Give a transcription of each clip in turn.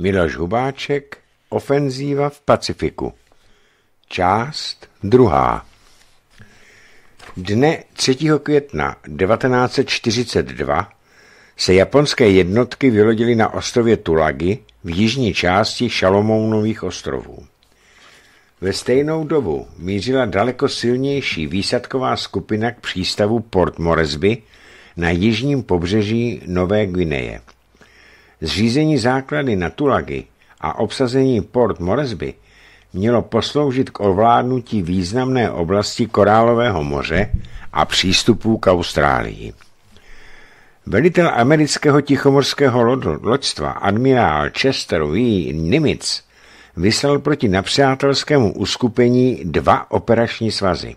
Miloš Hubáček Ofenzíva v Pacifiku Část druhá Dne 3. května 1942 se japonské jednotky vylodily na ostrově Tulagi v jižní části Šalomounových ostrovů. Ve stejnou dobu mířila daleko silnější výsadková skupina k přístavu Port Moresby na jižním pobřeží Nové Guineje. Zřízení základy na Tulagi a obsazení Port Moresby mělo posloužit k ovládnutí významné oblasti Korálového moře a přístupů k Austrálii. Velitel amerického tichomorského loďstva admirál Chester V. Nimitz vyslal proti napřátelskému uskupení dva operační svazy.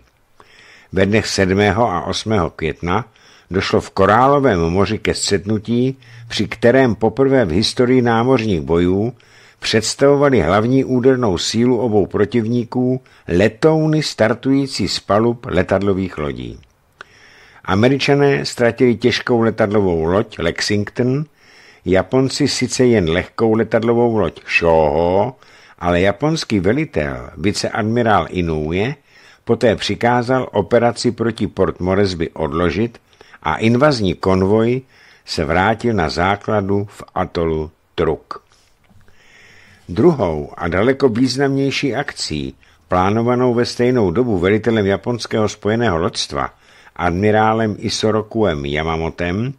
Ve dnech 7. a 8. května došlo v Korálovém moři ke střetnutí, při kterém poprvé v historii námořních bojů představovali hlavní údernou sílu obou protivníků letouny startující z palub letadlových lodí. Američané ztratili těžkou letadlovou loď Lexington, Japonci sice jen lehkou letadlovou loď Shoho, ale japonský velitel, viceadmirál Inoue, poté přikázal operaci proti Port Moresby odložit a invazní konvoj se vrátil na základu v atolu Truk. Druhou a daleko významnější akcí, plánovanou ve stejnou dobu velitelem japonského spojeného lodstva, admirálem Isorokuem Yamamotem,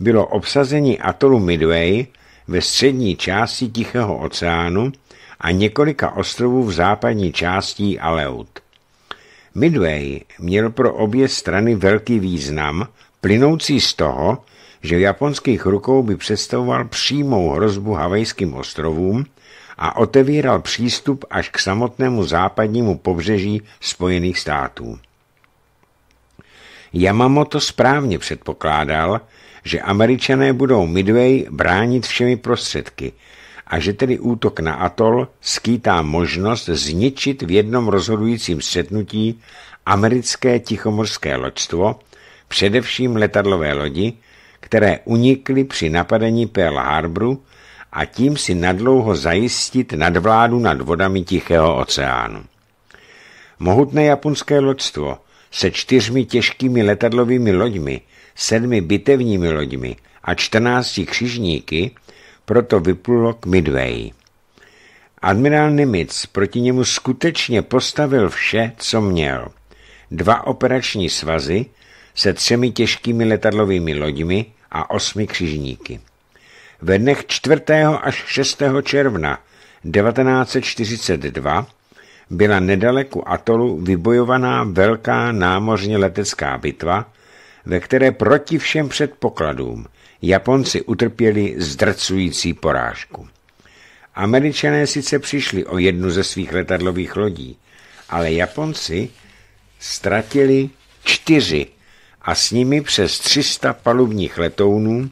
bylo obsazení atolu Midway ve střední části Tichého oceánu a několika ostrovů v západní části Aleut. Midway měl pro obě strany velký význam plynoucí z toho, že v japonských rukou by představoval přímou hrozbu Havajským ostrovům a otevíral přístup až k samotnému západnímu pobřeží Spojených států. Yamamoto správně předpokládal, že američané budou Midway bránit všemi prostředky a že tedy útok na atol skýtá možnost zničit v jednom rozhodujícím střetnutí americké tichomorské loďstvo především letadlové lodi, které unikly při napadení Pearl Harboru a tím si nadlouho zajistit nadvládu nad vodami Tichého oceánu. Mohutné japonské loďstvo se čtyřmi těžkými letadlovými loďmi, sedmi bitevními loďmi a čtrnácti křižníky proto vyplulo k Midway. Admirál Nimitz proti němu skutečně postavil vše, co měl. Dva operační svazy, se třemi těžkými letadlovými loďmi a osmi křižníky. Ve dnech 4. až 6. června 1942 byla nedaleku atolu vybojovaná velká námořně letecká bitva, ve které proti všem předpokladům Japonci utrpěli zdrcující porážku. Američané sice přišli o jednu ze svých letadlových lodí, ale Japonci ztratili čtyři a s nimi přes 300 palubních letounů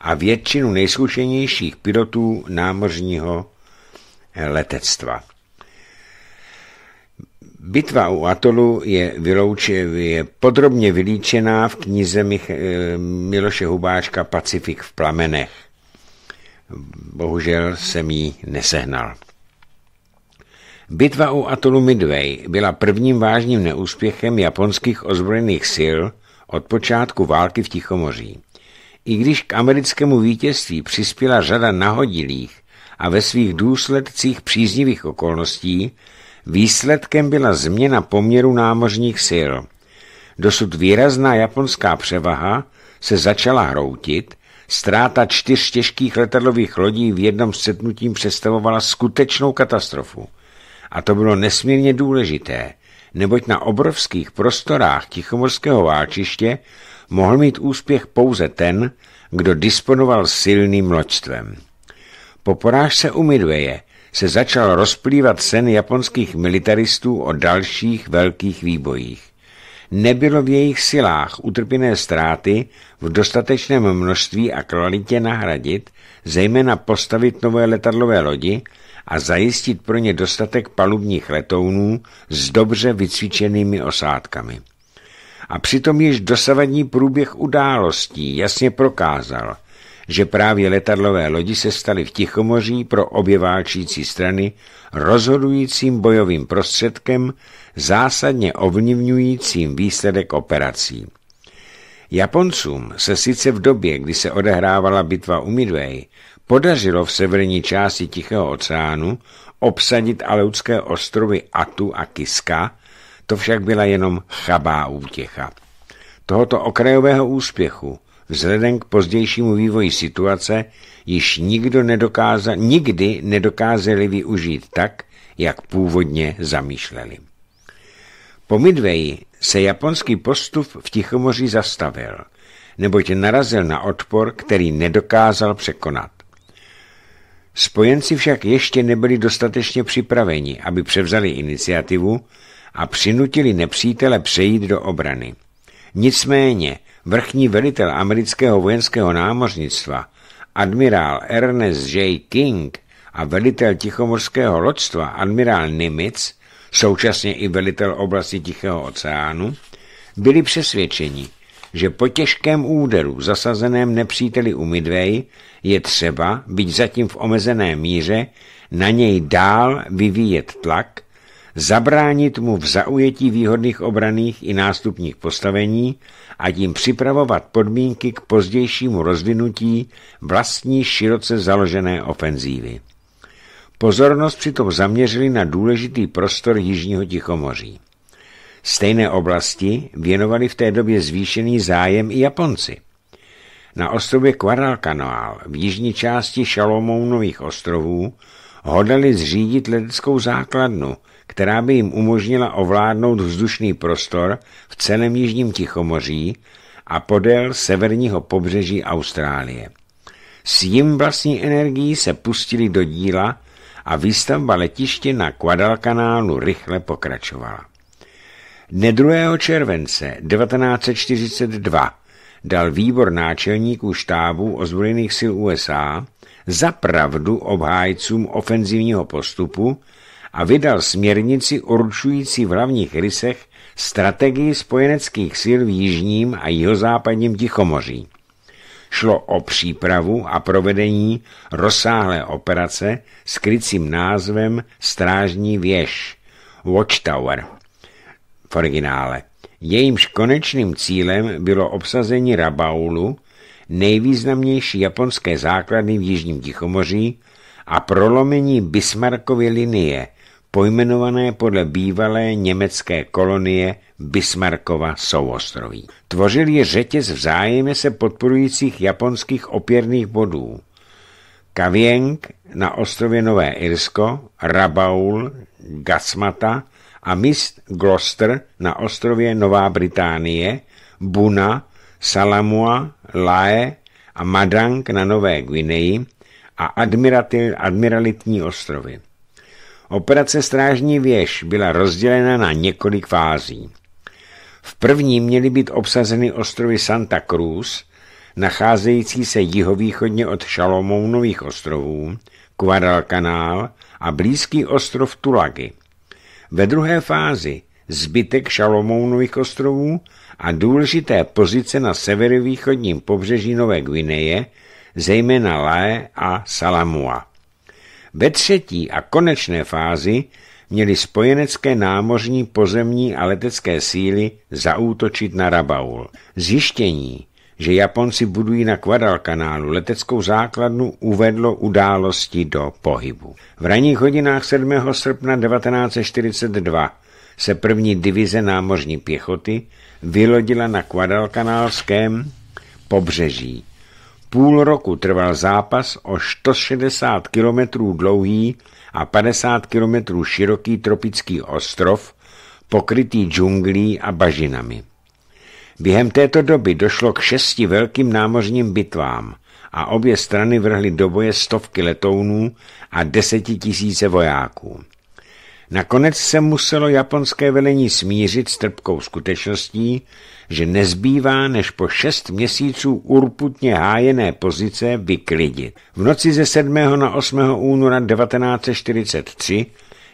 a většinu nejzkušenějších pilotů námořního eh, letectva. Bitva u Atolu je, vylouče, je podrobně vylíčená v knize Mich, eh, Miloše Hubáčka Pacifik v plamenech. Bohužel jsem ji nesehnal. Bitva u Atolu Midway byla prvním vážným neúspěchem japonských ozbrojených sil – od počátku války v Tichomoří. I když k americkému vítězství přispěla řada nahodilých a ve svých důsledcích příznivých okolností, výsledkem byla změna poměru námořních sil. Dosud výrazná japonská převaha se začala hroutit, ztráta čtyř těžkých letadlových lodí v jednom setnutím představovala skutečnou katastrofu. A to bylo nesmírně důležité – neboť na obrovských prostorách Tichomorského válčiště mohl mít úspěch pouze ten, kdo disponoval silným loďstvem. Po porážce u Midwaye se začal rozplývat sen japonských militaristů o dalších velkých výbojích. Nebylo v jejich silách utrpěné ztráty v dostatečném množství a kvalitě nahradit, zejména postavit nové letadlové lodi, a zajistit pro ně dostatek palubních letounů s dobře vycvičenými osádkami. A přitom již dosavadní průběh událostí jasně prokázal, že právě letadlové lodi se staly v Tichomoří pro obě válčící strany rozhodujícím bojovým prostředkem, zásadně ovlivňujícím výsledek operací. Japoncům se sice v době, kdy se odehrávala bitva u Midway, podařilo v severní části Tichého oceánu obsadit aleutské ostrovy Atu a Kiska, to však byla jenom chabá útěcha. Tohoto okrajového úspěchu vzhledem k pozdějšímu vývoji situace již nikdo nedokáza, nikdy nedokázali využít tak, jak původně zamýšleli. Po Midway se japonský postup v Tichomoří zastavil, neboť narazil na odpor, který nedokázal překonat. Spojenci však ještě nebyli dostatečně připraveni, aby převzali iniciativu a přinutili nepřítele přejít do obrany. Nicméně vrchní velitel amerického vojenského námořnictva, admirál Ernest J. King a velitel tichomorského loďstva, admirál Nimitz, současně i velitel oblasti Tichého oceánu, byli přesvědčeni, že po těžkém úderu zasazeném nepříteli u Midway je třeba, být zatím v omezené míře, na něj dál vyvíjet tlak, zabránit mu v zaujetí výhodných obraných i nástupních postavení a tím připravovat podmínky k pozdějšímu rozvinutí vlastní široce založené ofenzívy. Pozornost přitom zaměřili na důležitý prostor Jižního Tichomoří. Stejné oblasti věnovali v té době zvýšený zájem i Japonci. Na ostrově Guadalcanal v jižní části Šalomounových ostrovů hodali zřídit leteckou základnu, která by jim umožnila ovládnout vzdušný prostor v celém jižním Tichomoří a podél severního pobřeží Austrálie. S jim vlastní energií se pustili do díla a výstavba letiště na Guadalcanálu rychle pokračovala. Dne 2. července 1942 dal výbor náčelníků štábu ozbrojených sil USA za pravdu obhájcům ofenzivního postupu a vydal směrnici určující v hlavních rysech strategii spojeneckých sil v jižním a jihozápadním Tichomoří. Šlo o přípravu a provedení rozsáhlé operace s krycím názvem Strážní věž – Watchtower – originále. Jejímž konečným cílem bylo obsazení Rabaulu, nejvýznamnější japonské základny v Jižním Tichomoří a prolomení Bismarkovy linie, pojmenované podle bývalé německé kolonie Bismarckova souostroví. Tvořili řetěz vzájemně se podporujících japonských opěrných bodů. Kavieng na ostrově Nové Irsko, Rabaul, Gasmata a Miss Gloucester na ostrově Nová Británie, Buna, Salamua, Lae a Madang na Nové Guineji a admiralitní ostrovy. Operace Strážní věž byla rozdělena na několik fází. V první měly být obsazeny ostrovy Santa Cruz, nacházející se jihovýchodně od Šalomounových ostrovů, Guadalcanal a blízký ostrov Tulagi – ve druhé fázi zbytek Šalomounových ostrovů a důležité pozice na severovýchodním pobřeží Nové Gvineje, zejména Lae a Salamua. Ve třetí a konečné fázi měly spojenecké námořní, pozemní a letecké síly zaútočit na Rabaul. Zjištění, že Japonci budují na Guadalcanálu leteckou základnu, uvedlo události do pohybu. V ranních hodinách 7. srpna 1942 se první divize námořní pěchoty vylodila na Guadalcanalském pobřeží. Půl roku trval zápas o 160 kilometrů dlouhý a 50 kilometrů široký tropický ostrov, pokrytý džunglí a bažinami. Během této doby došlo k šesti velkým námořním bitvám a obě strany vrhly do boje stovky letounů a desetitisíce vojáků. Nakonec se muselo japonské velení smířit s trpkou skutečností, že nezbývá než po šest měsíců urputně hájené pozice vyklidit. V noci ze 7. na 8. února 1943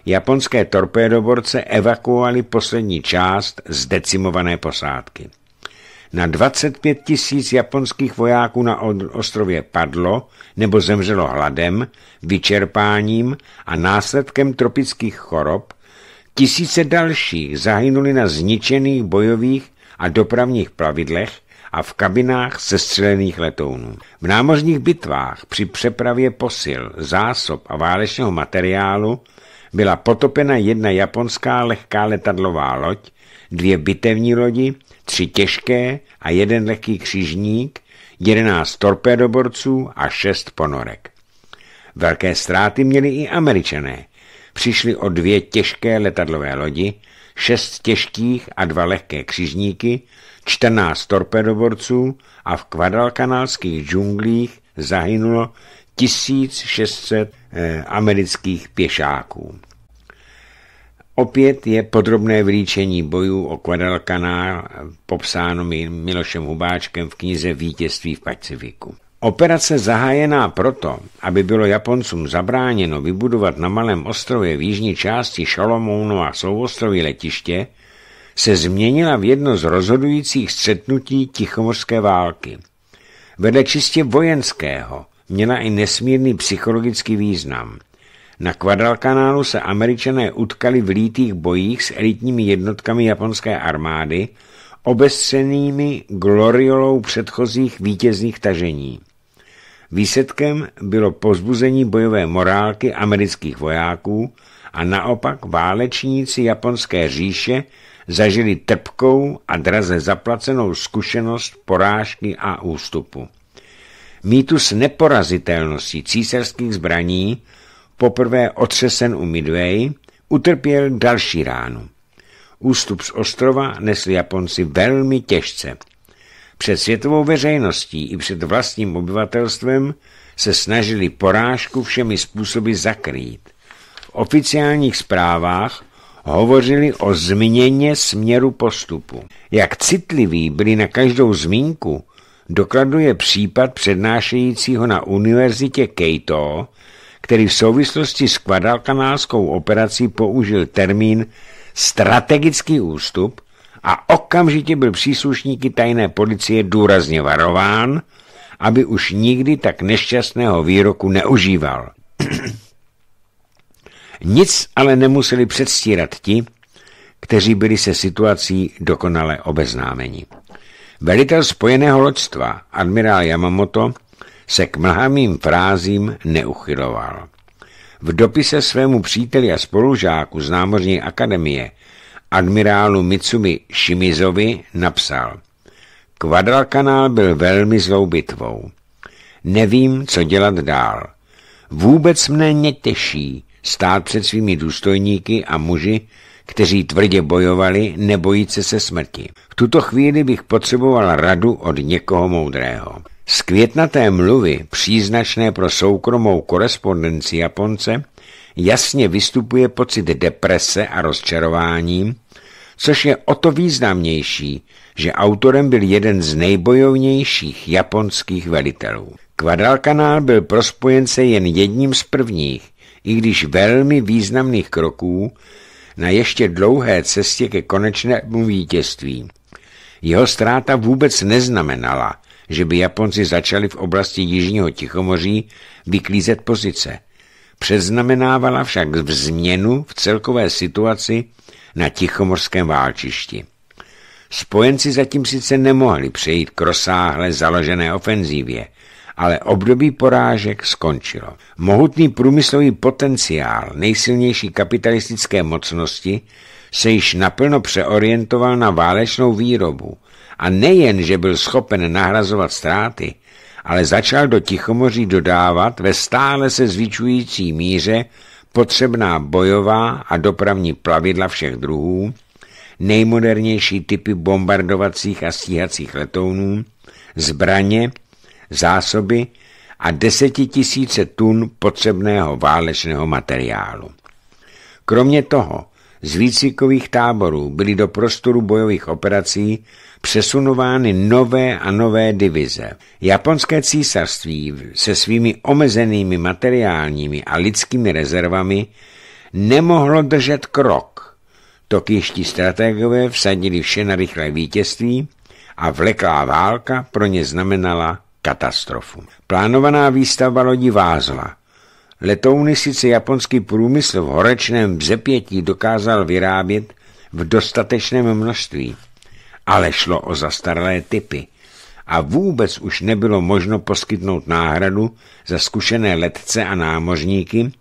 japonské torpédoborce evakuovali poslední část zdecimované posádky na 25 tisíc japonských vojáků na ostrově padlo nebo zemřelo hladem, vyčerpáním a následkem tropických chorob, tisíce dalších zahynuli na zničených bojových a dopravních plavidlech a v kabinách sestřelených letounů. V námořních bitvách při přepravě posil, zásob a válečného materiálu byla potopena jedna japonská lehká letadlová loď, dvě bitevní lodi, tři těžké a jeden lehký křižník, jedenáct torpédoborců a šest ponorek. Velké ztráty měli i američané. Přišli o dvě těžké letadlové lodi, šest těžkých a dva lehké křižníky, 14 torpedoborců a v kvadalkanálských džunglích zahynulo 1600 eh, amerických pěšáků. Opět je podrobné vylíčení bojů o Guadalcanal popsáno Milošem Hubáčkem v knize Vítězství v Pacifiku. Operace zahájená proto, aby bylo Japoncům zabráněno vybudovat na malém ostrově v jižní části a souostroví letiště, se změnila v jedno z rozhodujících střetnutí Tichomorské války. Vedle čistě vojenského měla i nesmírný psychologický význam – na Kvadalkanálu se američané utkali v lítých bojích s elitními jednotkami japonské armády, obescenými gloriolou předchozích vítězných tažení. Výsledkem bylo pozbuzení bojové morálky amerických vojáků a naopak válečníci japonské říše zažili trpkou a draze zaplacenou zkušenost porážky a ústupu. Mýtus neporazitelnosti císařských zbraní poprvé otřesen u Midway, utrpěl další ránu. Ústup z ostrova nesli Japonci velmi těžce. Před světovou veřejností i před vlastním obyvatelstvem se snažili porážku všemi způsoby zakrýt. V oficiálních zprávách hovořili o změně směru postupu. Jak citliví byli na každou zmínku, dokladuje případ přednášejícího na univerzitě Keito, který v souvislosti s kvadalkanálskou operací použil termín strategický ústup a okamžitě byl příslušníky tajné policie důrazně varován, aby už nikdy tak nešťastného výroku neužíval. Nic ale nemuseli předstírat ti, kteří byli se situací dokonale obeznámeni. Velitel spojeného loďstva, admirál Yamamoto, se k mlhamým frázím neuchyloval. V dopise svému příteli a spolužáku z námořní akademie, admirálu Mitsumi Shimizovi, napsal Kvadralkanál byl velmi zlou bitvou. Nevím, co dělat dál. Vůbec mne netěší stát před svými důstojníky a muži, kteří tvrdě bojovali, nebojíce se smrti. V tuto chvíli bych potřeboval radu od někoho moudrého. Z květnaté mluvy, příznačné pro soukromou korespondenci Japonce, jasně vystupuje pocit deprese a rozčarování, což je o to významnější, že autorem byl jeden z nejbojovnějších japonských velitelů. Kvadalkanál byl pro spojence jen jedním z prvních, i když velmi významných kroků na ještě dlouhé cestě ke konečnému vítězství. Jeho ztráta vůbec neznamenala, že by Japonci začali v oblasti Jižního Tichomoří vyklízet pozice. Předznamenávala však změnu v celkové situaci na Tichomorském válčišti. Spojenci zatím sice nemohli přejít k rozsáhle založené ofenzívě, ale období porážek skončilo. Mohutný průmyslový potenciál nejsilnější kapitalistické mocnosti se již naplno přeorientoval na válečnou výrobu – a nejen, že byl schopen nahrazovat ztráty, ale začal do Tichomoří dodávat ve stále se zvyčující míře potřebná bojová a dopravní plavidla všech druhů, nejmodernější typy bombardovacích a stíhacích letounů, zbraně, zásoby a desetitisíce tun potřebného válečného materiálu. Kromě toho z výcvikových táborů byly do prostoru bojových operací přesunovány nové a nové divize. Japonské císařství se svými omezenými materiálními a lidskými rezervami nemohlo držet krok. Tokijští strategové vsadili vše na rychlé vítězství a vleklá válka pro ně znamenala katastrofu. Plánovaná výstavba lodi vázla – Letouny sice japonský průmysl v horečném vzepětí dokázal vyrábět v dostatečném množství, ale šlo o zastaralé typy a vůbec už nebylo možno poskytnout náhradu za zkušené letce a námořníky,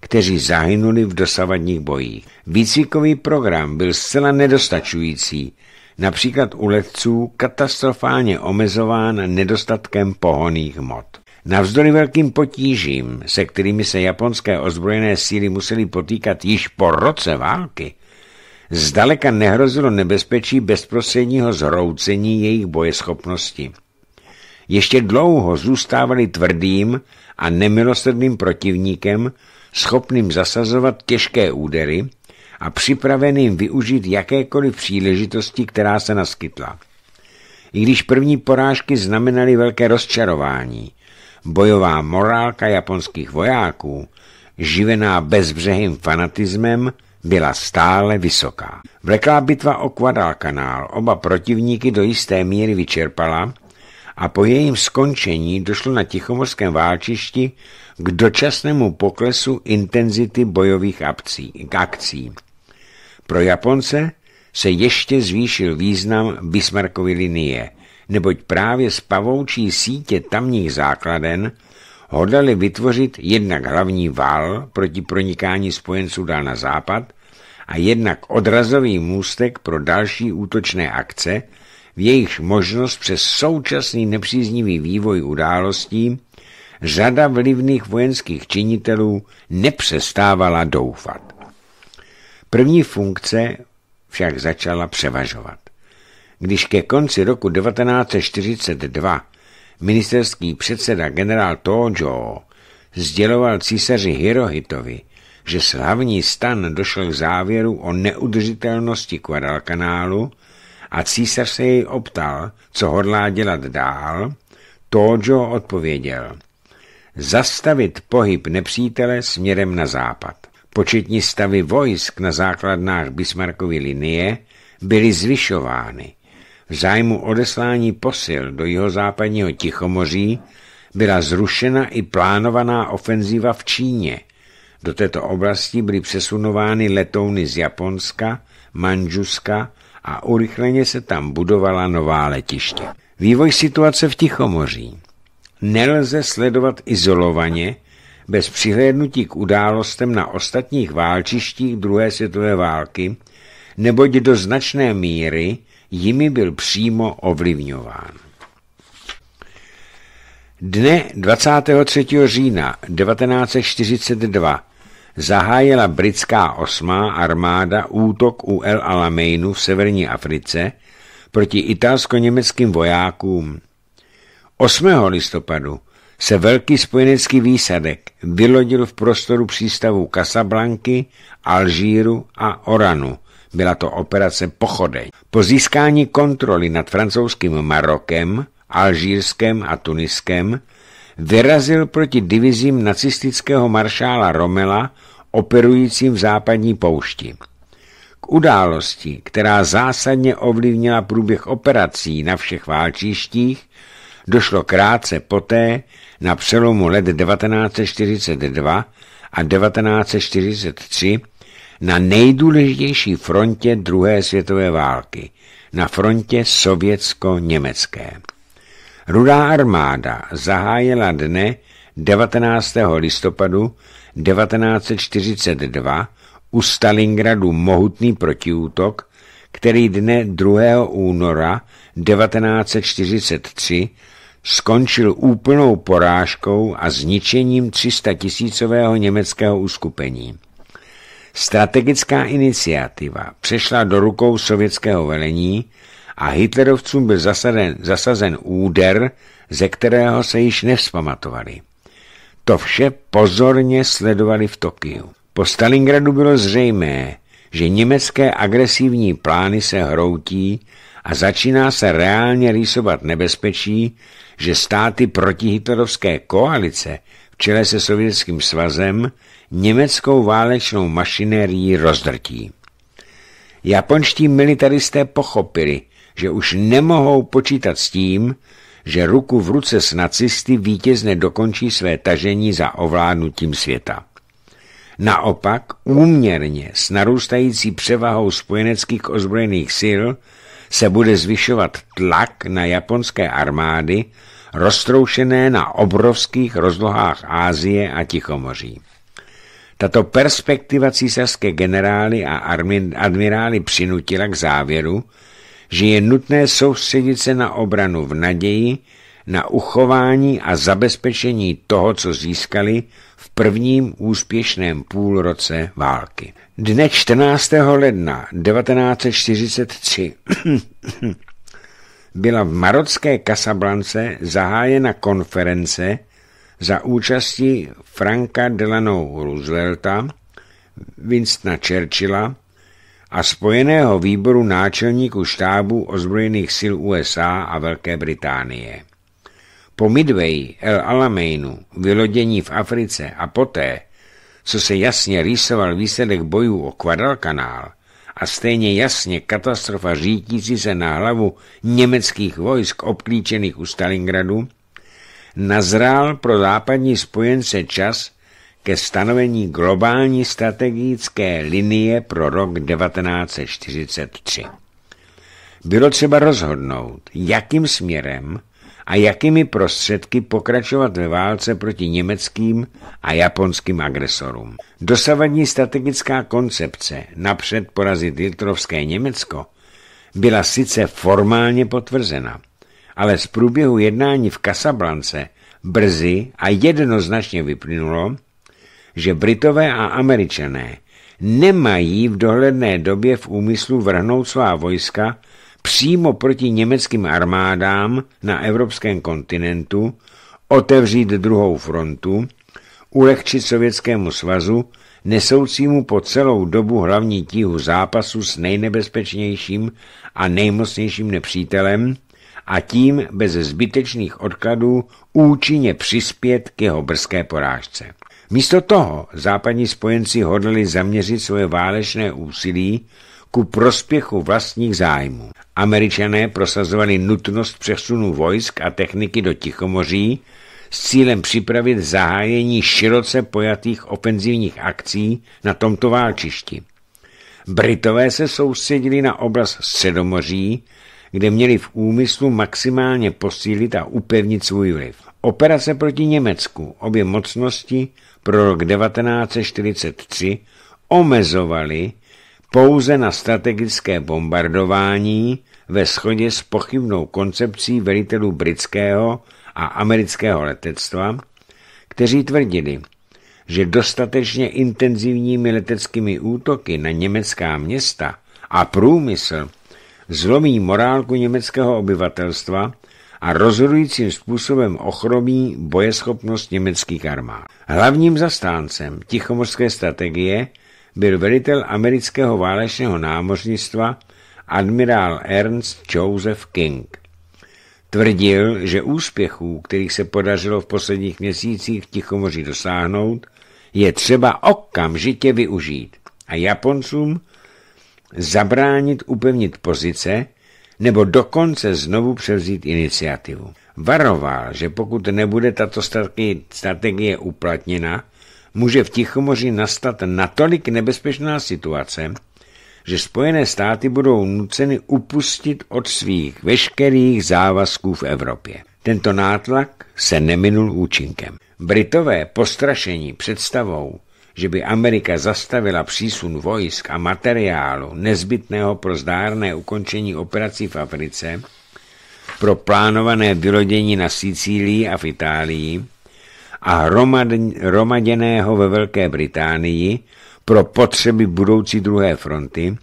kteří zahynuli v dosavadních bojích. Výcvikový program byl zcela nedostačující, například u letců katastrofálně omezován nedostatkem pohoných mod. Navzdory velkým potížím, se kterými se japonské ozbrojené síly musely potýkat již po roce války, zdaleka nehrozilo nebezpečí bezprostředního zhroucení jejich bojeschopnosti. Ještě dlouho zůstávali tvrdým a nemilosrdným protivníkem, schopným zasazovat těžké údery a připraveným využít jakékoliv příležitosti, která se naskytla. I když první porážky znamenaly velké rozčarování – bojová morálka japonských vojáků, živená bezbřehým fanatismem, byla stále vysoká. Vleklá bitva o kanál, oba protivníky do jisté míry vyčerpala a po jejím skončení došlo na Tichomorském válčišti k dočasnému poklesu intenzity bojových akcí. akcí. Pro Japonce se ještě zvýšil význam Bismarckovy linie, neboť právě z pavoučí sítě tamních základen hodlali vytvořit jednak hlavní vál proti pronikání spojenců dál na západ a jednak odrazový můstek pro další útočné akce, v jejichž možnost přes současný nepříznivý vývoj událostí řada vlivných vojenských činitelů nepřestávala doufat. První funkce však začala převažovat když ke konci roku 1942 ministerský předseda generál Tojo sděloval císaři Hirohitovi, že slavní stan došel k závěru o neudržitelnosti Guadalcanálu a císař se jej optal, co hodlá dělat dál, Tojo odpověděl zastavit pohyb nepřítele směrem na západ. Početní stavy vojsk na základnách Bismarckovy linie byly zvyšovány v zájmu odeslání posil do jeho západního Tichomoří byla zrušena i plánovaná ofenzíva v Číně. Do této oblasti byly přesunovány letouny z Japonska, Manžuska a urychleně se tam budovala nová letiště. Vývoj situace v Tichomoří nelze sledovat izolovaně, bez přihlédnutí k událostem na ostatních válčištích druhé světové války, neboť do značné míry jimi byl přímo ovlivňován. Dne 23. října 1942 zahájila britská osmá armáda útok u El Alameinu v severní Africe proti italsko-německým vojákům. 8. listopadu se velký spojenecký výsadek vylodil v prostoru přístavů Casablanky, Alžíru a Oranu byla to operace Pochodeň. Po získání kontroly nad francouzským Marokem, Alžírskem a Tuniskem vyrazil proti divizím nacistického maršála Romela operujícím v západní poušti. K události, která zásadně ovlivnila průběh operací na všech válčištích, došlo krátce poté na přelomu let 1942 a 1943 na nejdůležitější frontě druhé světové války, na frontě sovětsko-německé. Rudá armáda zahájila dne 19. listopadu 1942 u Stalingradu mohutný protiútok, který dne 2. února 1943 skončil úplnou porážkou a zničením 300 tisícového německého uskupení. Strategická iniciativa přešla do rukou sovětského velení a hitlerovcům byl zasazen, zasazen úder, ze kterého se již nevzpamatovali. To vše pozorně sledovali v Tokiu. Po Stalingradu bylo zřejmé, že německé agresivní plány se hroutí a začíná se reálně rýsovat nebezpečí, že státy protihitlerovské koalice v čele se Sovětským svazem německou válečnou mašinérií rozdrtí. Japonští militaristé pochopili, že už nemohou počítat s tím, že ruku v ruce s nacisty vítězne dokončí své tažení za ovládnutím světa. Naopak, úměrně s narůstající převahou spojeneckých ozbrojených sil se bude zvyšovat tlak na japonské armády, roztroušené na obrovských rozlohách Ázie a Tichomoří. Tato perspektiva císařské generály a admirály přinutila k závěru, že je nutné soustředit se na obranu v naději, na uchování a zabezpečení toho, co získali v prvním úspěšném půlroce války. Dne 14. ledna 1943 byla v marocké Kasablance zahájena konference za účasti Franka Delano Roosevelta, Winstona Churchilla a spojeného výboru náčelníků štábu ozbrojených sil USA a Velké Británie. Po Midway, El Alameinu, vylodění v Africe a poté, co se jasně rýsoval výsledek bojů o Guadalcanal a stejně jasně katastrofa řítící se na hlavu německých vojsk obklíčených u Stalingradu, nazrál pro západní spojence čas ke stanovení globální strategické linie pro rok 1943. Bylo třeba rozhodnout, jakým směrem a jakými prostředky pokračovat ve válce proti německým a japonským agresorům. Dosavadní strategická koncepce napřed porazit Hitlerovské Německo byla sice formálně potvrzena – ale z průběhu jednání v Casablance brzy a jednoznačně vyplynulo, že Britové a Američané nemají v dohledné době v úmyslu vrhnout svá vojska přímo proti německým armádám na evropském kontinentu, otevřít druhou frontu, ulehčit Sovětskému svazu, nesoucímu po celou dobu hlavní tíhu zápasu s nejnebezpečnějším a nejmocnějším nepřítelem, a tím bez zbytečných odkladů účinně přispět k jeho brzké porážce. Místo toho západní spojenci hodlali zaměřit svoje válečné úsilí ku prospěchu vlastních zájmů. Američané prosazovali nutnost přesunu vojsk a techniky do Tichomoří s cílem připravit zahájení široce pojatých ofenzivních akcí na tomto válčišti. Britové se soustředili na oblast Středomoří kde měli v úmyslu maximálně posílit a upevnit svůj vliv. Operace proti Německu obě mocnosti pro rok 1943 omezovaly pouze na strategické bombardování ve shodě s pochybnou koncepcí velitelů britského a amerického letectva, kteří tvrdili, že dostatečně intenzivními leteckými útoky na německá města a průmysl zlomí morálku německého obyvatelstva a rozhodujícím způsobem ochromí bojeschopnost německých armád. Hlavním zastáncem tichomorské strategie byl velitel amerického válečného námořnictva admirál Ernst Joseph King. Tvrdil, že úspěchů, kterých se podařilo v posledních měsících v Tichomoří dosáhnout, je třeba okamžitě využít a Japoncům zabránit upevnit pozice nebo dokonce znovu převzít iniciativu. Varoval, že pokud nebude tato strategie uplatněna, může v Tichomoři nastat natolik nebezpečná situace, že Spojené státy budou nuceny upustit od svých veškerých závazků v Evropě. Tento nátlak se neminul účinkem. Britové postrašení představou, že by Amerika zastavila přísun vojsk a materiálu nezbytného pro zdárné ukončení operací v Africe, pro plánované vylodění na Sicílii a v Itálii a hromaděného ve Velké Británii pro potřeby budoucí druhé fronty,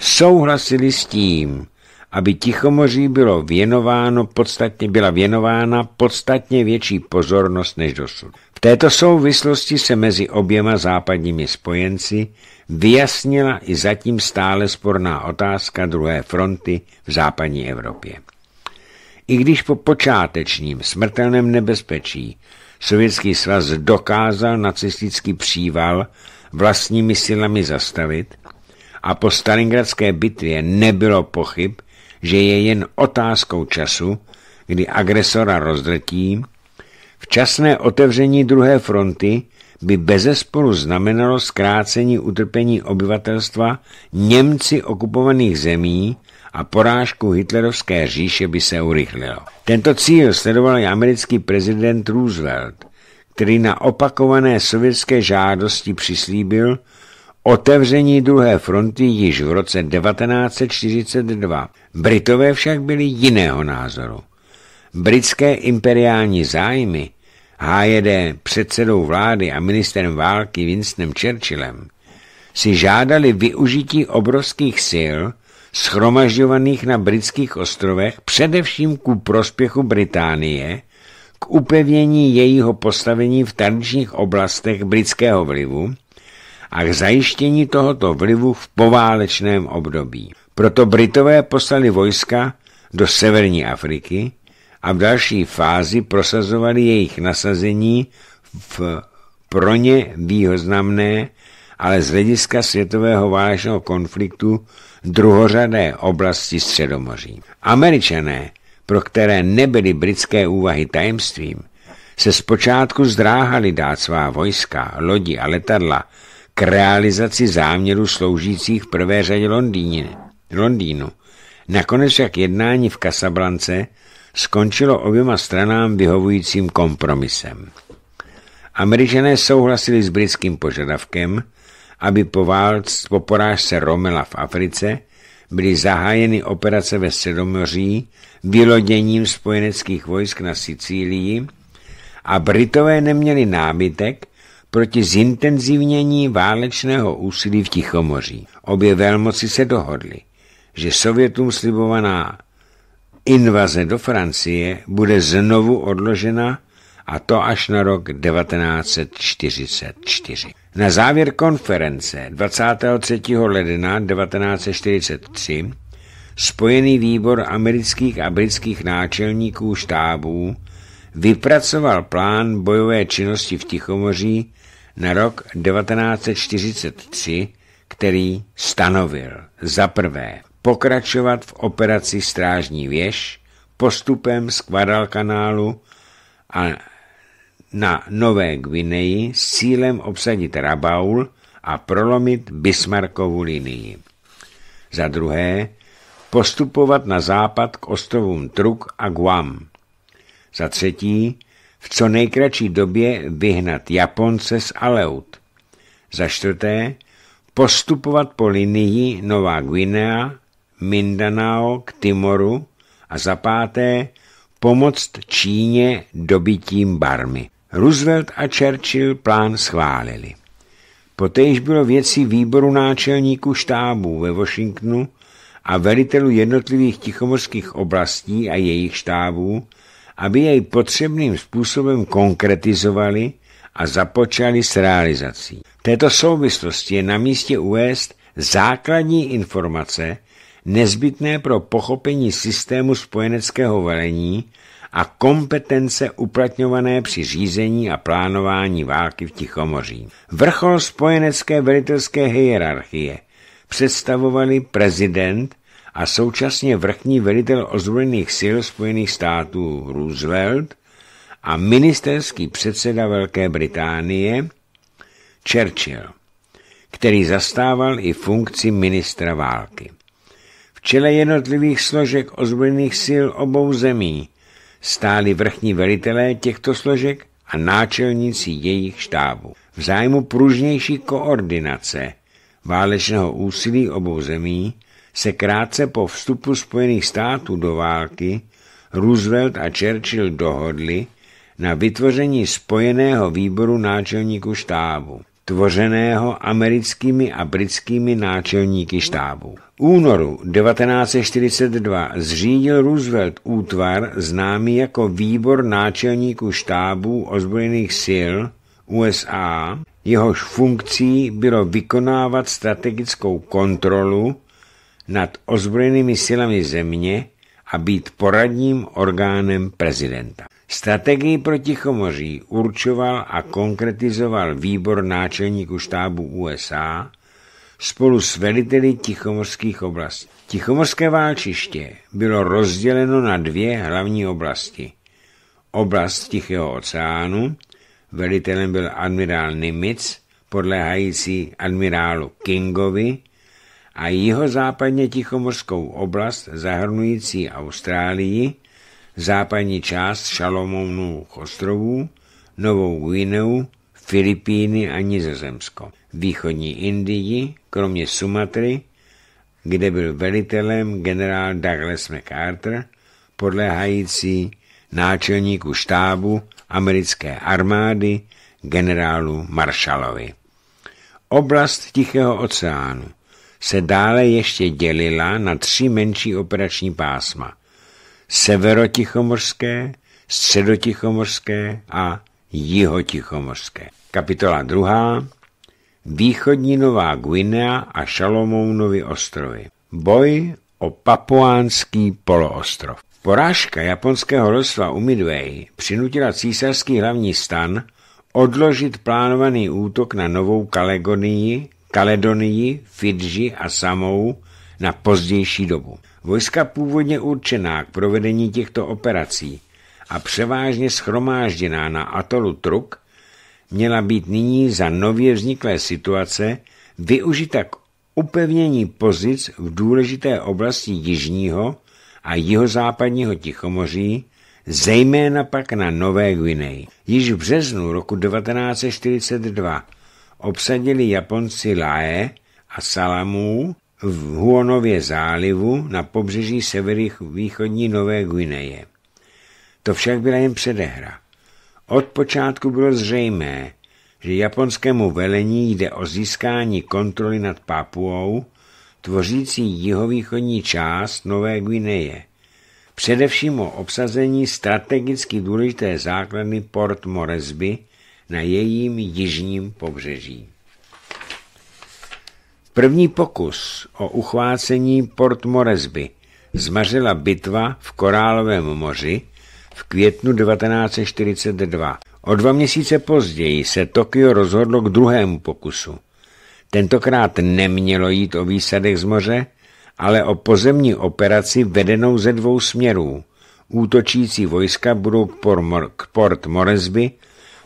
souhlasili s tím, aby Tichomoří bylo věnováno podstatně, byla věnována podstatně větší pozornost než dosud. V této souvislosti se mezi oběma západními spojenci vyjasnila i zatím stále sporná otázka druhé fronty v západní Evropě. I když po počátečním smrtelném nebezpečí Sovětský svaz dokázal nacistický příval vlastními silami zastavit a po Stalingradské bitvě nebylo pochyb, že je jen otázkou času, kdy agresora rozdrtí, včasné otevření druhé fronty by bezesporu znamenalo zkrácení utrpení obyvatelstva Němci okupovaných zemí a porážku hitlerovské říše by se urychlilo. Tento cíl sledoval i americký prezident Roosevelt, který na opakované sovětské žádosti přislíbil otevření druhé fronty již v roce 1942. Britové však byli jiného názoru. Britské imperiální zájmy HJD předsedou vlády a ministrem války Winstonem Churchillem si žádali využití obrovských sil schromažďovaných na britských ostrovech především ku prospěchu Británie, k upevnění jejího postavení v tančních oblastech britského vlivu a k zajištění tohoto vlivu v poválečném období. Proto Britové poslali vojska do severní Afriky a v další fázi prosazovali jejich nasazení v pro ně výhoznamné, ale z hlediska světového válečného konfliktu druhořadé oblasti Středomoří. Američané, pro které nebyly britské úvahy tajemstvím, se zpočátku zdráhali dát svá vojska, lodi a letadla k realizaci záměru sloužících v prvé řadě Londýně. Londýnu. Nakonec jak jednání v Kasablance skončilo oběma stranám vyhovujícím kompromisem. Američané souhlasili s britským požadavkem, aby po, válc, po porážce Romela v Africe byly zahájeny operace ve Sedomoří vyloděním spojeneckých vojsk na Sicílii a Britové neměli námitek proti zintenzivnění válečného úsilí v Tichomoří. Obě velmoci se dohodly že Sovětům slibovaná invaze do Francie bude znovu odložena a to až na rok 1944. Na závěr konference 23. ledna 1943 Spojený výbor amerických a britských náčelníků štábů vypracoval plán bojové činnosti v Tichomoří na rok 1943, který stanovil za prvé pokračovat v operaci Strážní věž postupem z Guadalcanálu a na Nové Gvineji s cílem obsadit Rabaul a prolomit Bismarckovu linii. Za druhé, postupovat na západ k ostrovům Truk a Guam. Za třetí, v co nejkratší době vyhnat Japonce z Aleut. Za čtvrté, postupovat po linii Nová Guinea Mindanao k Timoru a za páté pomoct Číně dobytím Barmy. Roosevelt a Churchill plán schválili. Potéž bylo věcí výboru náčelníků štábů ve Washingtonu a velitelů jednotlivých tichomorských oblastí a jejich štábů, aby jej potřebným způsobem konkretizovali a započali s realizací. V této souvislosti je na místě uvést základní informace, nezbytné pro pochopení systému spojeneckého velení a kompetence uplatňované při řízení a plánování války v Tichomoří. Vrchol spojenecké velitelské hierarchie představovali prezident a současně vrchní velitel ozbrojených sil Spojených států Roosevelt a ministerský předseda Velké Británie Churchill, který zastával i funkci ministra války. V čele jednotlivých složek ozbrojených sil obou zemí stáli vrchní velitelé těchto složek a náčelníci jejich štábu. V zájmu pružnější koordinace válečného úsilí obou zemí se krátce po vstupu Spojených států do války Roosevelt a Churchill dohodli na vytvoření spojeného výboru náčelníků štábu tvořeného americkými a britskými náčelníky štábu. Únoru 1942 zřídil Roosevelt útvar známý jako Výbor náčelníků štábů ozbrojených sil USA, jehož funkcí bylo vykonávat strategickou kontrolu nad ozbrojenými silami země a být poradním orgánem prezidenta. Strategii proti chomoří určoval a konkretizoval výbor náčelníků štábu USA spolu s veliteli tichomorských oblastí. Tichomorské válčiště bylo rozděleno na dvě hlavní oblasti. Oblast Tichého oceánu, velitelem byl admirál Nimitz, podléhající admirálu Kingovi, a jihozápadně Tichomorskou oblast zahrnující Austrálii, západní část Šalomounových ostrovů, Novou Guineu, Filipíny a Nizozemsko, východní Indii, kromě Sumatry, kde byl velitelem generál Douglas MacArthur, podléhající náčelníku štábu americké armády generálu Marshallovi. Oblast Tichého oceánu se dále ještě dělila na tři menší operační pásma severotichomorské, středotichomorské a jihotichomorské. Kapitola 2. Východní Nová Guinea a Šalomounovy ostrovy. Boj o Papuánský poloostrov. Porážka japonského loďstva u Midway přinutila císařský hlavní stan odložit plánovaný útok na Novou Kaledonii, Kaledonii, Fidži a Samou na pozdější dobu vojska původně určená k provedení těchto operací a převážně schromážděná na atolu Truk, měla být nyní za nově vzniklé situace využita k upevnění pozic v důležité oblasti jižního a jihozápadního Tichomoří, zejména pak na Nové Guineji. Již v březnu roku 1942 obsadili Japonci Lae a Salamu v Huonově zálivu na pobřeží východní Nové Guineje. To však byla jen předehra. Od počátku bylo zřejmé, že japonskému velení jde o získání kontroly nad Papuou, tvořící jihovýchodní část Nové Guineje, především o obsazení strategicky důležité základny Port Moresby na jejím jižním pobřeží. První pokus o uchvácení Port Moresby zmařila bitva v Korálovém moři v květnu 1942. O dva měsíce později se Tokio rozhodlo k druhému pokusu. Tentokrát nemělo jít o výsadek z moře, ale o pozemní operaci vedenou ze dvou směrů. Útočící vojska budou k Port Moresby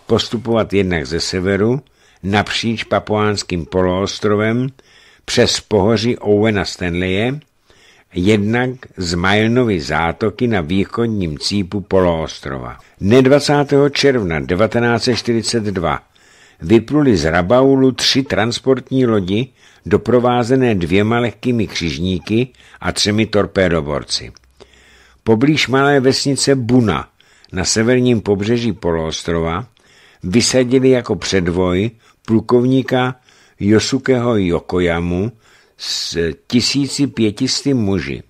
postupovat jednak ze severu, napříč Papuánským poloostrovem, přes pohoří Owena Stanleye, jednak z Milnovy zátoky na východním cípu poloostrova. Dne 20. června 1942 vypluli z Rabaulu tři transportní lodi, doprovázené dvěma lehkými křižníky a třemi torpédoborci. Poblíž malé vesnice Buna na severním pobřeží poloostrova vysadili jako předvoj plukovníka Josukeho Jokojamu s 1500 muži.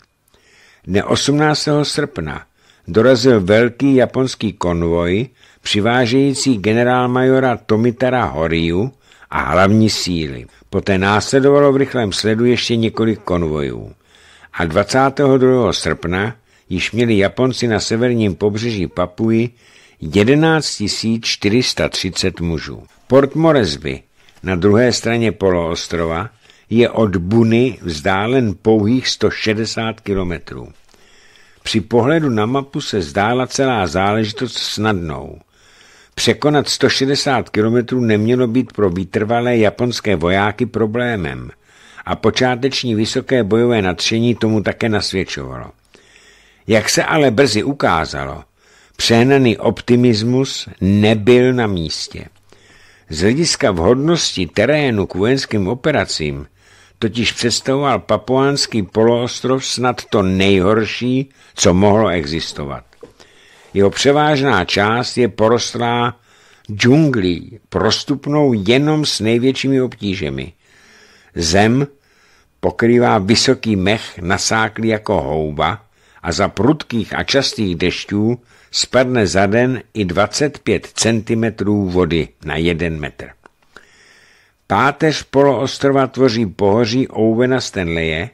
Dne 18. srpna dorazil velký japonský konvoj přivážející generálmajora Tomitara Horiu a hlavní síly. Poté následovalo v rychlém sledu ještě několik konvojů. A 22. srpna již měli Japonci na severním pobřeží Papuji 11 430 mužů. Port Moresby na druhé straně poloostrova je od Buny vzdálen pouhých 160 kilometrů. Při pohledu na mapu se zdála celá záležitost snadnou. Překonat 160 kilometrů nemělo být pro vytrvalé japonské vojáky problémem a počáteční vysoké bojové natření tomu také nasvědčovalo. Jak se ale brzy ukázalo, přehnaný optimismus nebyl na místě. Z hlediska vhodnosti terénu k vojenským operacím totiž představoval Papuánský poloostrov snad to nejhorší, co mohlo existovat. Jeho převážná část je porostlá džunglí, prostupnou jenom s největšími obtížemi. Zem pokrývá vysoký mech nasáklý jako houba a za prudkých a častých dešťů spadne za den i 25 cm vody na 1 metr. Páteř poloostrova tvoří pohoří Ouvena Stanleye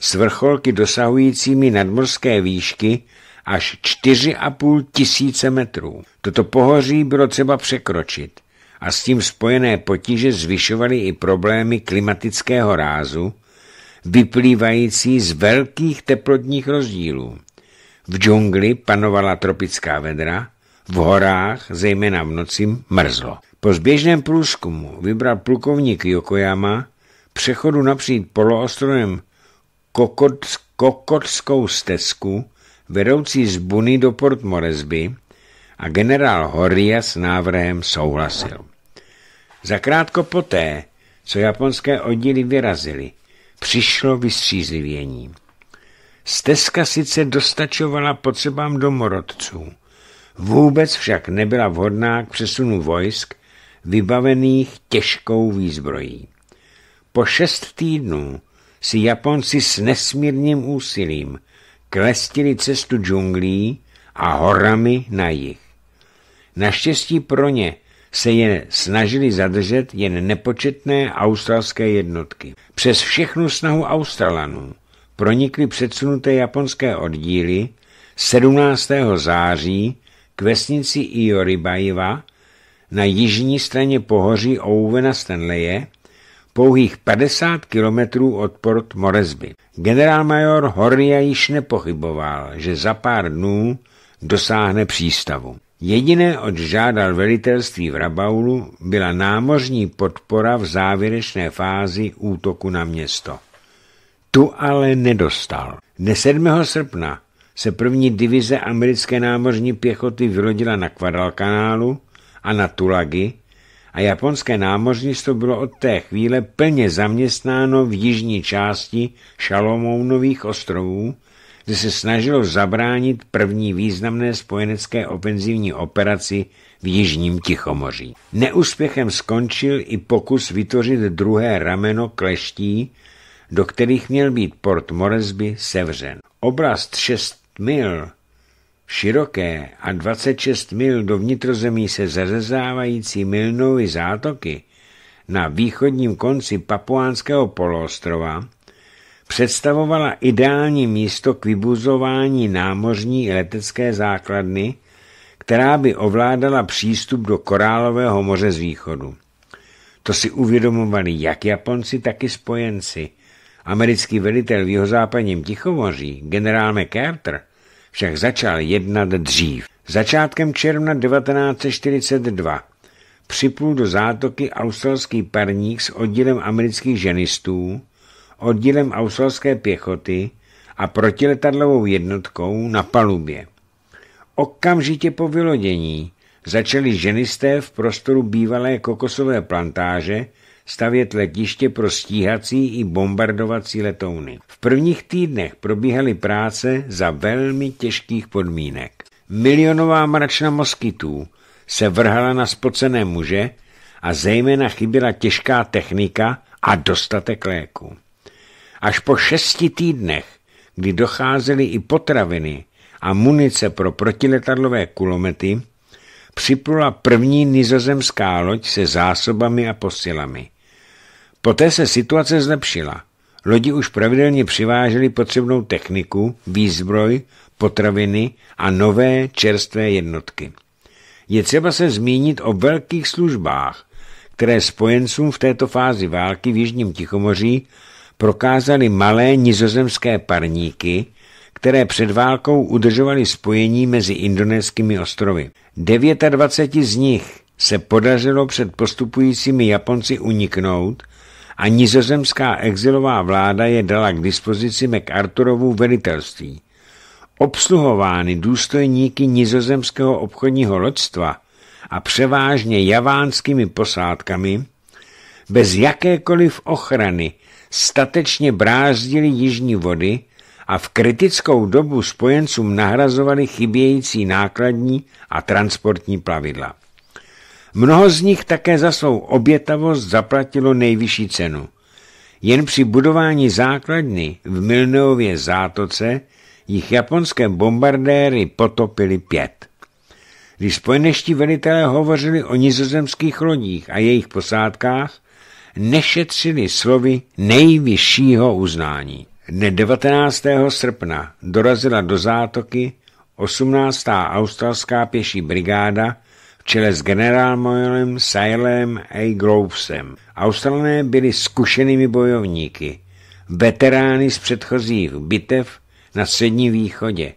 s vrcholky dosahujícími nadmorské výšky až 4,5 tisíce metrů. Toto pohoří bylo třeba překročit a s tím spojené potíže zvyšovaly i problémy klimatického rázu, vyplývající z velkých teplotních rozdílů. V džungli panovala tropická vedra, v horách, zejména v noci, mrzlo. Po zběžném průzkumu vybral plukovník Yokoyama přechodu napříč poloostrovem Kokot, Kokotskou stezku, vedoucí z Buny do Port Moresby a generál Horia s návrhem souhlasil. Zakrátko poté, co japonské oddíly vyrazily, přišlo vystřízlivění. Stezka sice dostačovala potřebám domorodců, vůbec však nebyla vhodná k přesunu vojsk vybavených těžkou výzbrojí. Po šest týdnů si Japonci s nesmírným úsilím klestili cestu džunglí a horami na jich. Naštěstí pro ně se je snažili zadržet jen nepočetné australské jednotky. Přes všechnu snahu Australanů pronikly předsunuté japonské oddíly 17. září k vesnici Ioribaiva na jižní straně pohoří Ouvena Stanleye pouhých 50 kilometrů od port Moresby. Generálmajor Horia již nepochyboval, že za pár dnů dosáhne přístavu. Jediné, oč žádal velitelství v Rabaulu, byla námořní podpora v závěrečné fázi útoku na město. Tu ale nedostal. Dne 7. srpna se první divize americké námořní pěchoty vylodila na Kvadalkanálu a na Tulagi a japonské námořnictvo bylo od té chvíle plně zaměstnáno v jižní části Šalomounových ostrovů, kde se snažilo zabránit první významné spojenecké ofenzivní operaci v Jižním Tichomoří. Neúspěchem skončil i pokus vytvořit druhé rameno kleští do kterých měl být port Moresby sevřen. Obraz 6 mil široké a 26 mil do vnitrozemí se zařezávající Milnovy zátoky na východním konci Papuánského poloostrova představovala ideální místo k vybuzování námořní letecké základny, která by ovládala přístup do Korálového moře z východu. To si uvědomovali jak Japonci, tak i spojenci – Americký velitel v západním Tichomoří, generál McArthur, však začal jednat dřív. Začátkem června 1942 připlul do zátoky australský parník s oddílem amerických ženistů, oddílem australské pěchoty a protiletadlovou jednotkou na palubě. Okamžitě po vylodění začali ženisté v prostoru bývalé kokosové plantáže stavět letiště pro stíhací i bombardovací letouny. V prvních týdnech probíhaly práce za velmi těžkých podmínek. Milionová mračna moskytů se vrhala na spocené muže a zejména chyběla těžká technika a dostatek léku. Až po šesti týdnech, kdy docházely i potraviny a munice pro protiletadlové kulomety, připlula první nizozemská loď se zásobami a posilami. Poté se situace zlepšila. Lodi už pravidelně přiváželi potřebnou techniku, výzbroj, potraviny a nové čerstvé jednotky. Je třeba se zmínit o velkých službách, které spojencům v této fázi války v Jižním Tichomoří prokázaly malé nizozemské parníky, které před válkou udržovaly spojení mezi indonéskými ostrovy. 29 z nich se podařilo před postupujícími Japonci uniknout – a nizozemská exilová vláda je dala k dispozici MacArthurovu velitelství. Obsluhovány důstojníky nizozemského obchodního loďstva a převážně javánskými posádkami, bez jakékoliv ochrany statečně brázdili jižní vody a v kritickou dobu spojencům nahrazovali chybějící nákladní a transportní plavidla. Mnoho z nich také za svou obětavost zaplatilo nejvyšší cenu. Jen při budování základny v Milneově zátoce jich japonské bombardéry potopili pět. Když spojeneští velitelé hovořili o nizozemských lodích a jejich posádkách, nešetřili slovy nejvyššího uznání. Dne 19. srpna dorazila do zátoky 18. australská pěší brigáda čele s generálmajorem Sailem A. Grovesem. Australané byli zkušenými bojovníky, veterány z předchozích bitev na středním východě.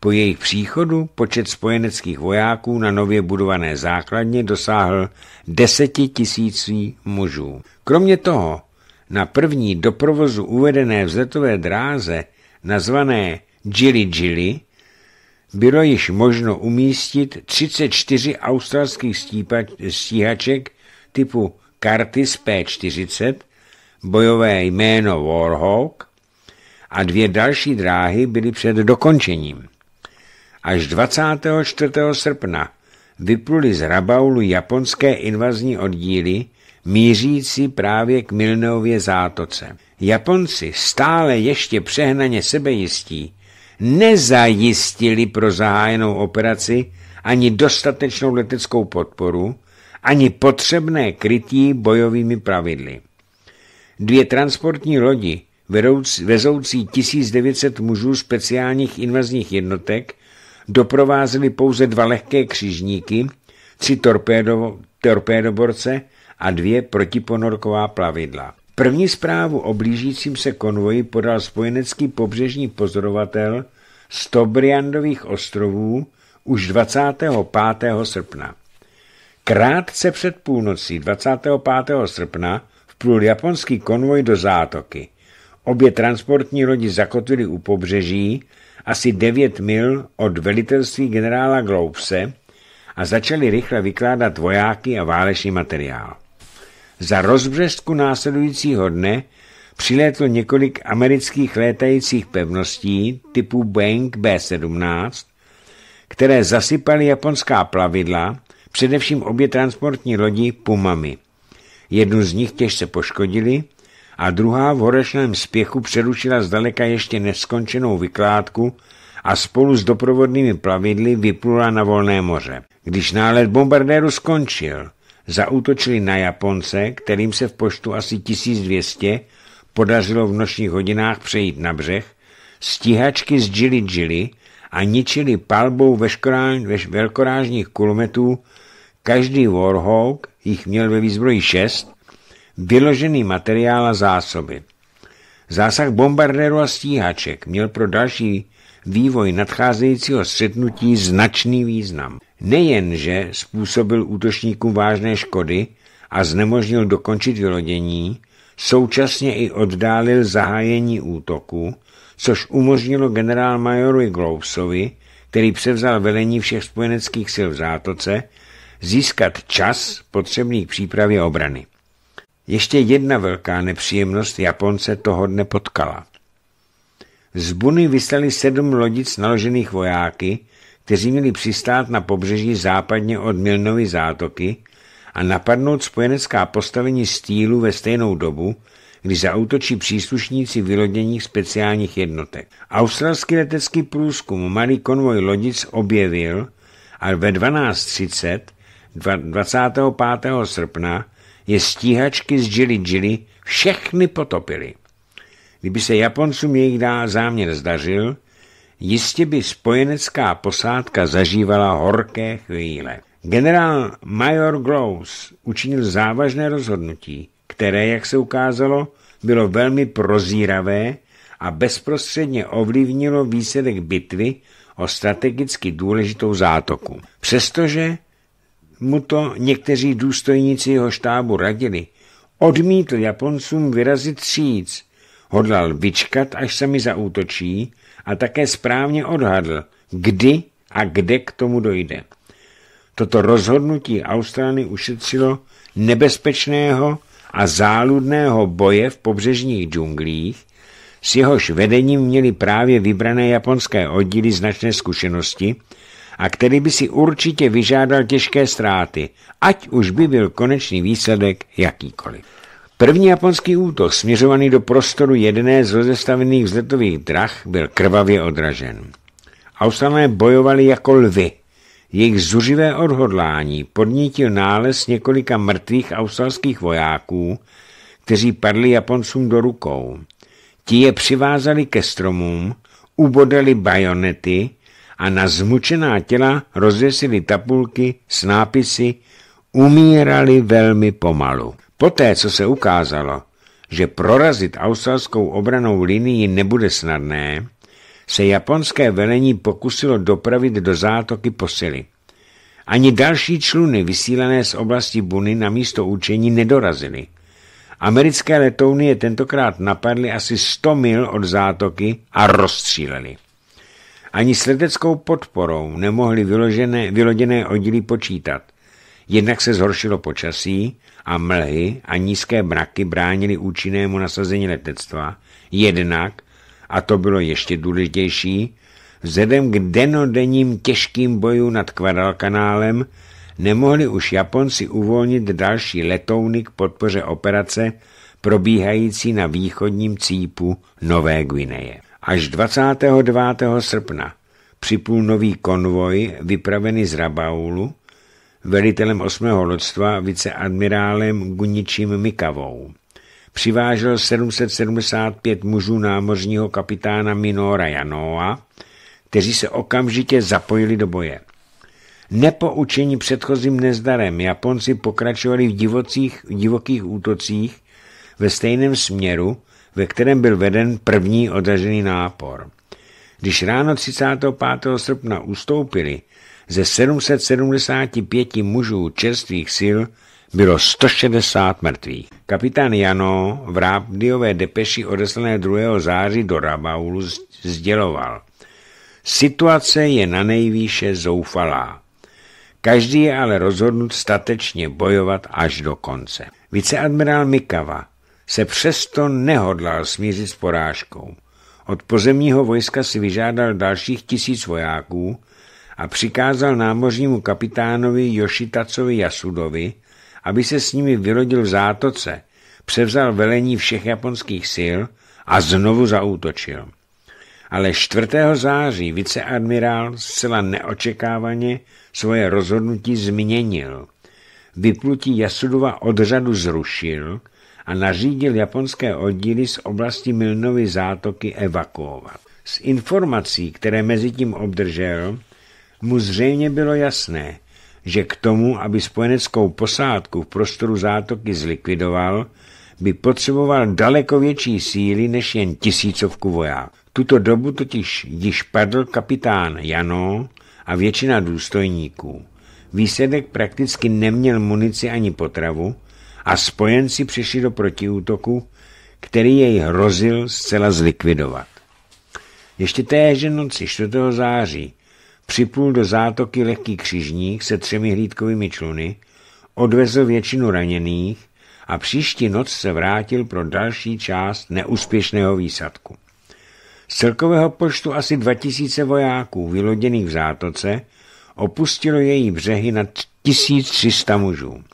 Po jejich příchodu počet spojeneckých vojáků na nově budované základně dosáhl deseti tisící mužů. Kromě toho, na první do provozu uvedené vzletové dráze, nazvané Jilly Jilly, bylo již možno umístit 34 australských stíhaček typu Curtis P-40, bojové jméno Warhawk a dvě další dráhy byly před dokončením. Až 24. srpna vypluli z Rabaulu japonské invazní oddíly, mířící právě k Milneově zátoce. Japonci stále ještě přehnaně sebejistí nezajistili pro zahájenou operaci ani dostatečnou leteckou podporu, ani potřebné krytí bojovými pravidly. Dvě transportní lodi, vezoucí 1900 mužů speciálních invazních jednotek, doprovázely pouze dva lehké křižníky, tři torpédo, torpédoborce a dvě protiponorková plavidla. První zprávu o blížícím se konvoji podal spojenecký pobřežní pozorovatel z Tobriandových ostrovů už 25. srpna. Krátce před půlnocí 25. srpna vplul japonský konvoj do zátoky. Obě transportní lodi zakotvily u pobřeží asi 9 mil od velitelství generála Gloubse a začali rychle vykládat vojáky a válečný materiál. Za rozbřestku následujícího dne přilétlo několik amerických létajících pevností typu Boeing B-17, které zasypaly japonská plavidla, především obě transportní lodi Pumami. Jednu z nich těžce poškodili a druhá v horečném spěchu přerušila zdaleka ještě neskončenou vykládku a spolu s doprovodnými plavidly vyplula na volné moře. Když nálet bombardéru skončil, zautočili na Japonce, kterým se v poštu asi 1200 podařilo v nočních hodinách přejít na břeh, stíhačky z Jilly Jilly a ničili palbou velkorážních kulometů každý Warhawk, jich měl ve výzbroji šest, vyložený materiál a zásoby. Zásah bombardéru a stíhaček měl pro další vývoj nadcházejícího střetnutí značný význam nejenže způsobil útočníkům vážné škody a znemožnil dokončit vylodění, současně i oddálil zahájení útoku, což umožnilo generálmajoru Glousovi, který převzal velení všech spojeneckých sil v zátoce, získat čas potřebný k přípravě obrany. Ještě jedna velká nepříjemnost Japonce toho dne potkala. Z Buny vyslali sedm lodic naložených vojáky, kteří měli přistát na pobřeží západně od Milnovy zátoky a napadnout spojenecká postavení stílu ve stejnou dobu, kdy zautočí příslušníci vyloděních speciálních jednotek. Australský letecký průzkum malý konvoj lodic objevil a ve 12.30 25. srpna je stíhačky z Jilly Jilly všechny potopily. Kdyby se Japoncům jejich záměr zdařil, jistě by spojenecká posádka zažívala horké chvíle. Generál Major Groves učinil závažné rozhodnutí, které, jak se ukázalo, bylo velmi prozíravé a bezprostředně ovlivnilo výsledek bitvy o strategicky důležitou zátoku. Přestože mu to někteří důstojníci jeho štábu radili, odmítl Japoncům vyrazit tříc, hodlal vyčkat, až sami zaútočí a také správně odhadl, kdy a kde k tomu dojde. Toto rozhodnutí Austrany ušetřilo nebezpečného a záludného boje v pobřežních džunglích, s jehož vedením měli právě vybrané japonské oddíly značné zkušenosti a který by si určitě vyžádal těžké ztráty, ať už by byl konečný výsledek jakýkoliv. První japonský útok směřovaný do prostoru jedné z rozestavených vzletových drah byl krvavě odražen. Australané bojovali jako lvy. Jejich zuřivé odhodlání podnítil nález několika mrtvých australských vojáků, kteří padli Japoncům do rukou. Ti je přivázali ke stromům, ubodali bajonety a na zmučená těla rozvěsili tapulky s nápisy umírali velmi pomalu. Poté, co se ukázalo, že prorazit australskou obranou linii nebude snadné, se japonské velení pokusilo dopravit do zátoky posily. Ani další čluny vysílané z oblasti Buny na místo učení nedorazily. Americké letouny je tentokrát napadly asi 100 mil od zátoky a rozstříleli. Ani s leteckou podporou nemohli vyložené, vyloděné oddíly počítat – Jednak se zhoršilo počasí a mlhy a nízké mraky bránily účinnému nasazení letectva, jednak, a to bylo ještě důležitější, vzhledem k denodenním těžkým boju nad Kvadalkanálem nemohli už Japonci uvolnit další letouny k podpoře operace probíhající na východním cípu Nové Guineje. Až 29. srpna připul nový konvoj vypravený z Rabaulu, velitelem 8. lodstva, viceadmirálem Guničím Mikavou. Přivážel 775 mužů námořního kapitána Minora Janoa, kteří se okamžitě zapojili do boje. Nepoučení předchozím nezdarem Japonci pokračovali v divocích, divokých útocích ve stejném směru, ve kterém byl veden první odražený nápor. Když ráno 35. srpna ustoupili, ze 775 mužů čerstvých sil bylo 160 mrtvých. Kapitán Jano v rádiové depeši odeslané 2. září do Rabaulu sděloval. Situace je na nejvýše zoufalá. Každý je ale rozhodnut statečně bojovat až do konce. Viceadmirál Mikava se přesto nehodlal smířit s porážkou. Od pozemního vojska si vyžádal dalších tisíc vojáků a přikázal námořnímu kapitánovi Jošitacovi Yasudovi, aby se s nimi vylodil v zátoce, převzal velení všech japonských sil a znovu zaútočil. Ale 4. září viceadmirál zcela neočekávaně svoje rozhodnutí změnil. Vyplutí Jasudova odřadu zrušil a nařídil japonské oddíly z oblasti Milnovy zátoky evakuovat. Z informací, které mezi tím obdržel, mu zřejmě bylo jasné, že k tomu, aby spojeneckou posádku v prostoru zátoky zlikvidoval, by potřeboval daleko větší síly než jen tisícovku vojáků. Tuto dobu totiž již padl kapitán Jano a většina důstojníků. Výsledek prakticky neměl munici ani potravu a spojenci přišli do protiútoku, který jej hrozil zcela zlikvidovat. Ještě téže noci 4. září připlul do zátoky lehký křižník se třemi hlídkovými čluny, odvezl většinu raněných a příští noc se vrátil pro další část neúspěšného výsadku. Z celkového počtu asi 2000 vojáků vyloděných v zátoce opustilo její břehy na 1300 mužů.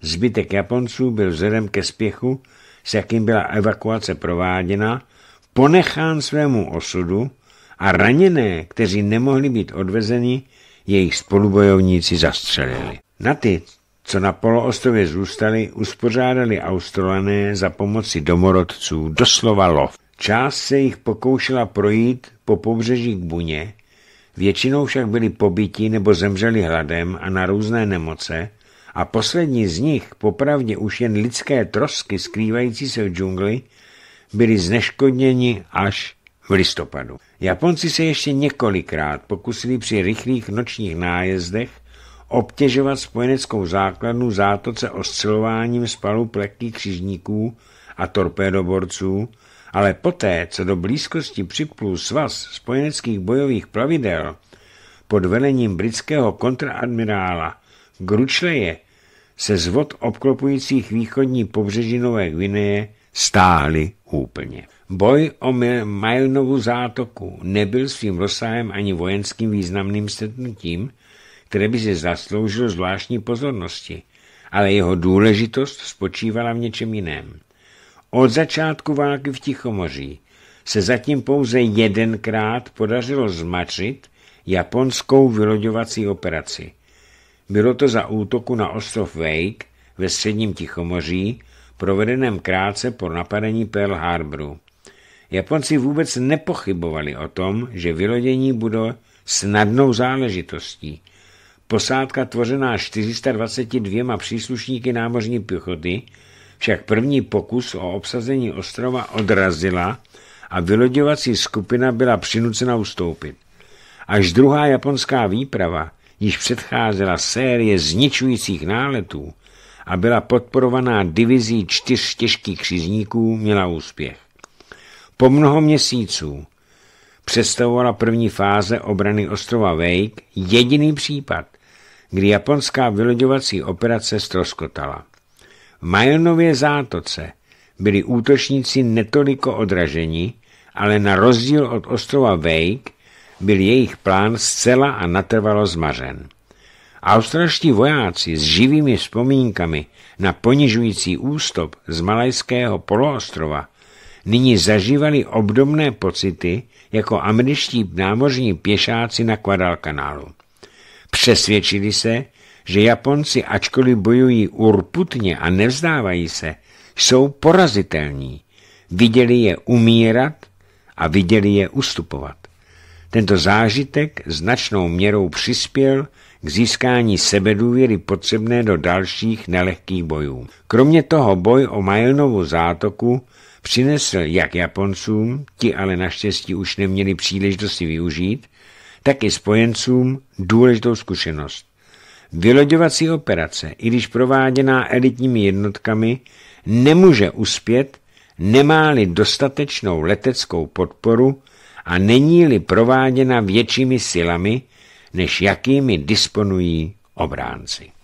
Zbytek Japonců byl vzhledem ke spěchu, s jakým byla evakuace prováděna, ponechán svému osudu a raněné, kteří nemohli být odvezeni, jejich spolubojovníci zastřelili. Na ty, co na poloostrově zůstali, uspořádali australané za pomoci domorodců doslova lov. Část se jich pokoušela projít po pobřeží k Buně, většinou však byli pobytí nebo zemřeli hladem a na různé nemoce a poslední z nich, popravdě už jen lidské trosky skrývající se v džungli, byli zneškodněni až v listopadu. Japonci se ještě několikrát pokusili při rychlých nočních nájezdech obtěžovat spojeneckou základnu zátoce oscilováním spalu pleky křižníků a torpédoborců, ale poté, co do blízkosti připlul svaz spojeneckých bojových plavidel pod velením britského kontraadmirála Gručleje, se zvod obklopujících východní pobřeží Nové Gvineje stáhly úplně. Boj o Majlnovu zátoku nebyl svým rozsahem ani vojenským významným střetnutím, které by se zasloužilo zvláštní pozornosti, ale jeho důležitost spočívala v něčem jiném. Od začátku války v Tichomoří se zatím pouze jedenkrát podařilo zmačit japonskou vyloďovací operaci. Bylo to za útoku na ostrov Wake ve středním Tichomoří, provedeném krátce po napadení Pearl Harboru. Japonci vůbec nepochybovali o tom, že vylodění bude snadnou záležitostí. Posádka tvořená 422 příslušníky námořní pěchoty však první pokus o obsazení ostrova odrazila a vyloděvací skupina byla přinucena ustoupit. Až druhá japonská výprava, již předcházela série zničujících náletů a byla podporovaná divizí čtyř těžkých křižníků, měla úspěch. Po mnoho měsíců představovala první fáze obrany ostrova Wake jediný případ, kdy japonská vyloďovací operace stroskotala. V Majonově zátoce byli útočníci netoliko odraženi, ale na rozdíl od ostrova Wake byl jejich plán zcela a natrvalo zmařen. Australští vojáci s živými vzpomínkami na ponižující ústop z malajského poloostrova nyní zažívali obdobné pocity jako američtí námořní pěšáci na Guadalcanálu. Přesvědčili se, že Japonci, ačkoliv bojují urputně a nevzdávají se, jsou porazitelní. Viděli je umírat a viděli je ustupovat. Tento zážitek značnou měrou přispěl k získání sebedůvěry potřebné do dalších nelehkých bojů. Kromě toho boj o Majlnovu zátoku Přinesl jak Japoncům, ti ale naštěstí už neměli příležitosti využít, tak i spojencům důležitou zkušenost. Vyloďovací operace, i když prováděná elitními jednotkami, nemůže uspět, nemá-li dostatečnou leteckou podporu a není-li prováděna většími silami, než jakými disponují obránci.